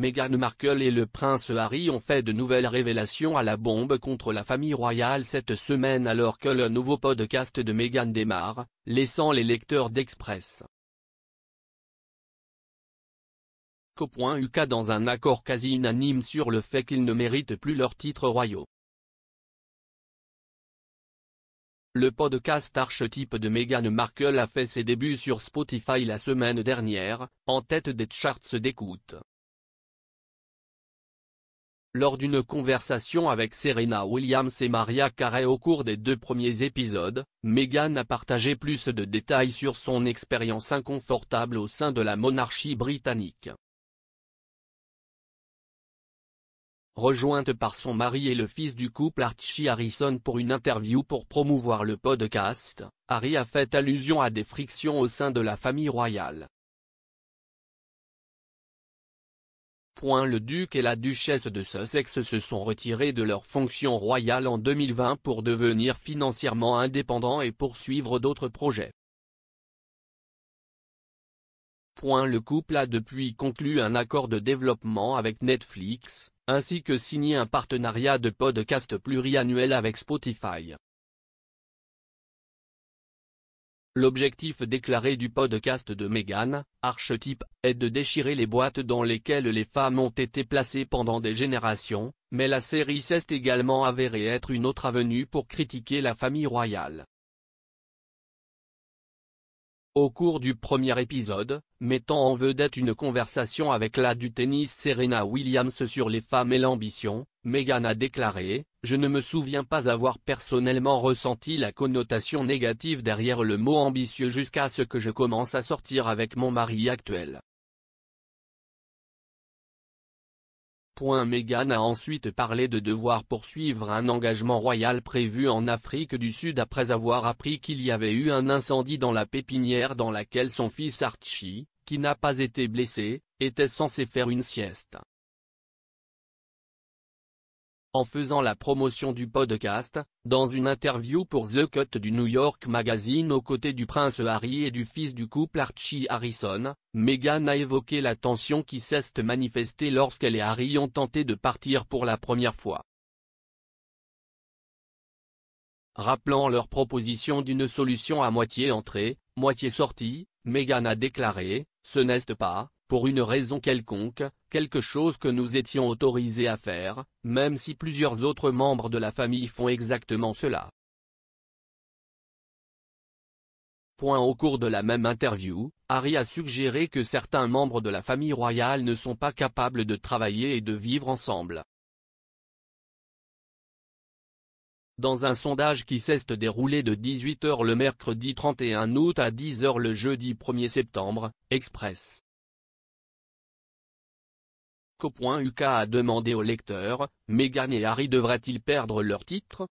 Meghan Markle et le prince Harry ont fait de nouvelles révélations à la bombe contre la famille royale cette semaine alors que le nouveau podcast de Meghan démarre, laissant les lecteurs d'Express. UK dans un accord quasi unanime sur le fait qu'ils ne méritent plus leurs titres royaux. Le podcast archetype de Meghan Markle a fait ses débuts sur Spotify la semaine dernière, en tête des charts d'écoute. Lors d'une conversation avec Serena Williams et Maria Carey au cours des deux premiers épisodes, Meghan a partagé plus de détails sur son expérience inconfortable au sein de la monarchie britannique. Rejointe par son mari et le fils du couple Archie Harrison pour une interview pour promouvoir le podcast, Harry a fait allusion à des frictions au sein de la famille royale. Le duc et la duchesse de Sussex se sont retirés de leur fonction royale en 2020 pour devenir financièrement indépendants et poursuivre d'autres projets. Le couple a depuis conclu un accord de développement avec Netflix, ainsi que signé un partenariat de podcast pluriannuel avec Spotify. L'objectif déclaré du podcast de Meghan, Archetype, est de déchirer les boîtes dans lesquelles les femmes ont été placées pendant des générations, mais la série s'est également avérée être une autre avenue pour critiquer la famille royale. Au cours du premier épisode, mettant en vedette une conversation avec la du tennis Serena Williams sur les femmes et l'ambition, Meghan a déclaré, Je ne me souviens pas avoir personnellement ressenti la connotation négative derrière le mot ambitieux jusqu'à ce que je commence à sortir avec mon mari actuel. Meghan a ensuite parlé de devoir poursuivre un engagement royal prévu en Afrique du Sud après avoir appris qu'il y avait eu un incendie dans la pépinière dans laquelle son fils Archie, qui n'a pas été blessé, était censé faire une sieste en faisant la promotion du podcast, dans une interview pour The Cut du New York Magazine aux côtés du prince Harry et du fils du couple Archie Harrison, Meghan a évoqué la tension qui s'est manifestée lorsqu'elle et Harry ont tenté de partir pour la première fois. Rappelant leur proposition d'une solution à moitié entrée, moitié sortie, Meghan a déclaré, ce n'est pas, pour une raison quelconque, quelque chose que nous étions autorisés à faire, même si plusieurs autres membres de la famille font exactement cela. Point au cours de la même interview, Harry a suggéré que certains membres de la famille royale ne sont pas capables de travailler et de vivre ensemble. Dans un sondage qui s'est déroulé de 18h le mercredi 31 août à 10h le jeudi 1er septembre, Express point, UK a demandé aux lecteurs, Meghan et Harry devraient-ils perdre leur titre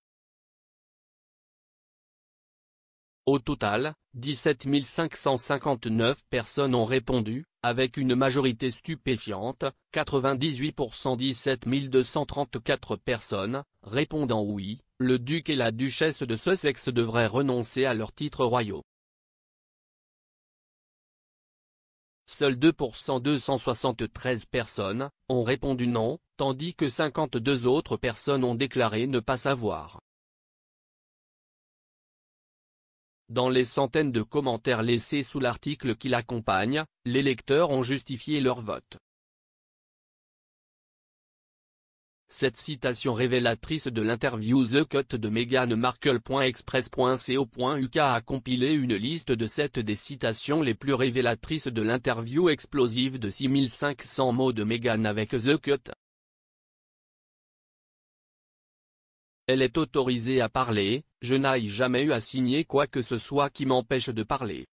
Au total, 17 559 personnes ont répondu, avec une majorité stupéfiante, 98% 17 234 personnes, répondant oui, le duc et la duchesse de Sussex devraient renoncer à leurs titres royaux. seuls 2% 273 personnes, ont répondu non, tandis que 52 autres personnes ont déclaré ne pas savoir. Dans les centaines de commentaires laissés sous l'article qui l'accompagne, les lecteurs ont justifié leur vote. Cette citation révélatrice de l'interview The Cut de Meghan Markle.express.co.uk a compilé une liste de 7 des citations les plus révélatrices de l'interview explosive de 6500 mots de Meghan avec The Cut. Elle est autorisée à parler, je n'ai jamais eu à signer quoi que ce soit qui m'empêche de parler.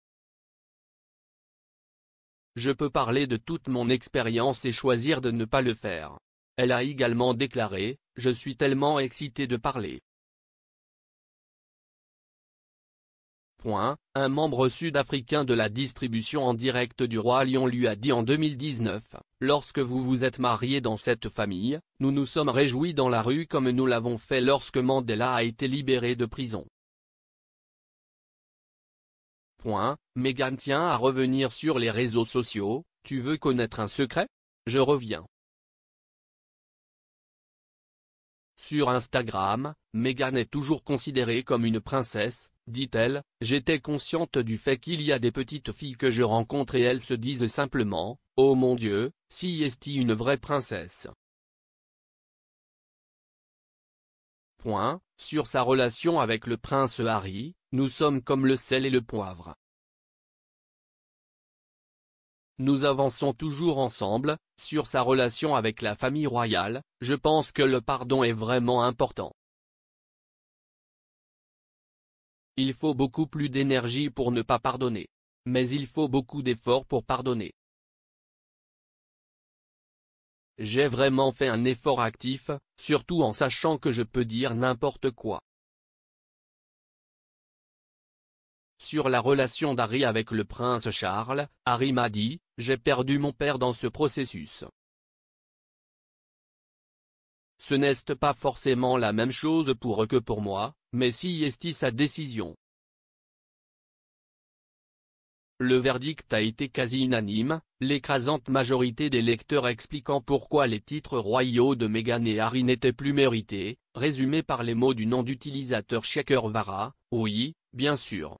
Je peux parler de toute mon expérience et choisir de ne pas le faire. Elle a également déclaré « Je suis tellement excitée de parler. Point. Un membre sud-africain de la distribution en direct du Roi Lion lui a dit en 2019, « Lorsque vous vous êtes marié dans cette famille, nous nous sommes réjouis dans la rue comme nous l'avons fait lorsque Mandela a été libéré de prison. » Point. Meghan tient à revenir sur les réseaux sociaux, « Tu veux connaître un secret Je reviens. Sur Instagram, Meghan est toujours considérée comme une princesse, dit-elle, j'étais consciente du fait qu'il y a des petites filles que je rencontre et elles se disent simplement, oh mon dieu, si est une vraie princesse. sur sa relation avec le prince Harry, nous sommes comme le sel et le poivre. Nous avançons toujours ensemble, sur sa relation avec la famille royale, je pense que le pardon est vraiment important. Il faut beaucoup plus d'énergie pour ne pas pardonner. Mais il faut beaucoup d'efforts pour pardonner. J'ai vraiment fait un effort actif, surtout en sachant que je peux dire n'importe quoi. Sur la relation d'Harry avec le prince Charles, Harry m'a dit, j'ai perdu mon père dans ce processus. Ce n'est pas forcément la même chose pour eux que pour moi, mais si est sa décision. Le verdict a été quasi unanime, l'écrasante majorité des lecteurs expliquant pourquoi les titres royaux de Meghan et Harry n'étaient plus mérités, résumés par les mots du nom d'utilisateur Shaker Vara, oui, bien sûr.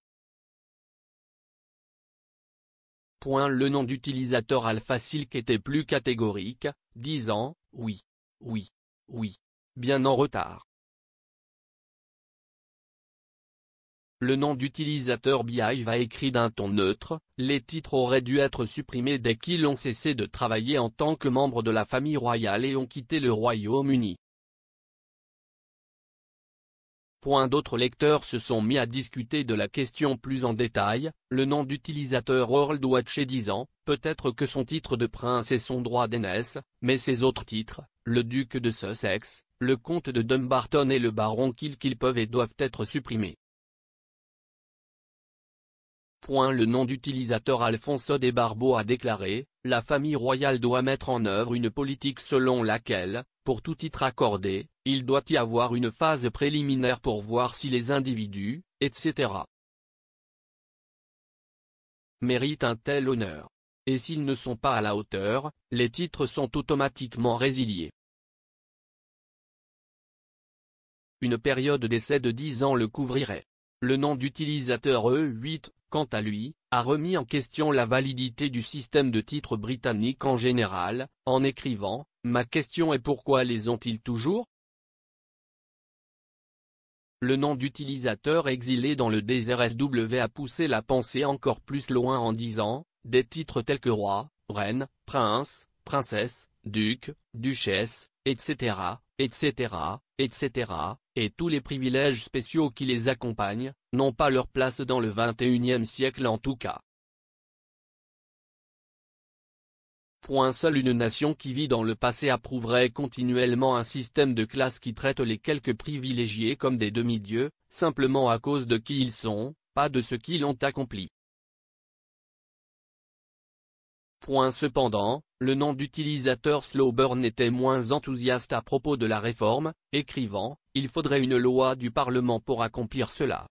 Le nom d'utilisateur Silk était plus catégorique, disant « Oui, oui, oui, bien en retard ». Le nom d'utilisateur BI va écrit d'un ton neutre, les titres auraient dû être supprimés dès qu'ils ont cessé de travailler en tant que membres de la famille royale et ont quitté le Royaume-Uni. D'autres lecteurs se sont mis à discuter de la question plus en détail, le nom d'utilisateur World Watch est disant, peut-être que son titre de prince est son droit d'aînesse, mais ses autres titres, le duc de Sussex, le comte de Dumbarton et le baron qu'ils peuvent et doivent être supprimés. Point le nom d'utilisateur Alfonso des Barbeaux a déclaré, la famille royale doit mettre en œuvre une politique selon laquelle, pour tout titre accordé, il doit y avoir une phase préliminaire pour voir si les individus, etc. méritent un tel honneur. Et s'ils ne sont pas à la hauteur, les titres sont automatiquement résiliés. Une période d'essai de 10 ans le couvrirait. Le nom d'utilisateur E8 quant à lui, a remis en question la validité du système de titres britanniques en général, en écrivant, Ma question est pourquoi les ont-ils toujours Le nom d'utilisateur exilé dans le désert SW a poussé la pensée encore plus loin en disant, des titres tels que roi, reine, prince, princesse, duc, duchesse, etc., etc., etc., et tous les privilèges spéciaux qui les accompagnent, n'ont pas leur place dans le XXIe siècle en tout cas. Point seule une nation qui vit dans le passé approuverait continuellement un système de classe qui traite les quelques privilégiés comme des demi-dieux, simplement à cause de qui ils sont, pas de ce qu'ils ont accompli. Point cependant, le nom d'utilisateur Slowburn était moins enthousiaste à propos de la réforme, écrivant, il faudrait une loi du Parlement pour accomplir cela.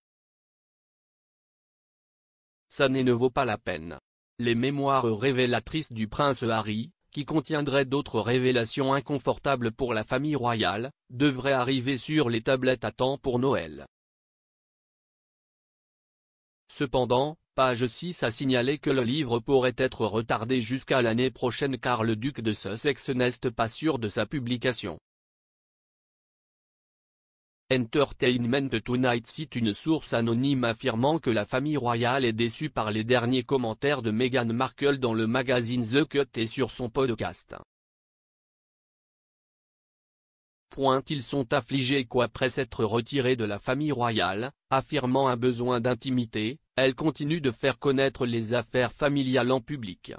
Ça ne vaut pas la peine. Les mémoires révélatrices du prince Harry, qui contiendraient d'autres révélations inconfortables pour la famille royale, devraient arriver sur les tablettes à temps pour Noël. Cependant, page 6 a signalé que le livre pourrait être retardé jusqu'à l'année prochaine car le duc de Sussex n'est pas sûr de sa publication. Entertainment Tonight cite une source anonyme affirmant que la famille royale est déçue par les derniers commentaires de Meghan Markle dans le magazine The Cut et sur son podcast. Point ils sont affligés qu'après s'être retirés de la famille royale, affirmant un besoin d'intimité, elle continue de faire connaître les affaires familiales en public.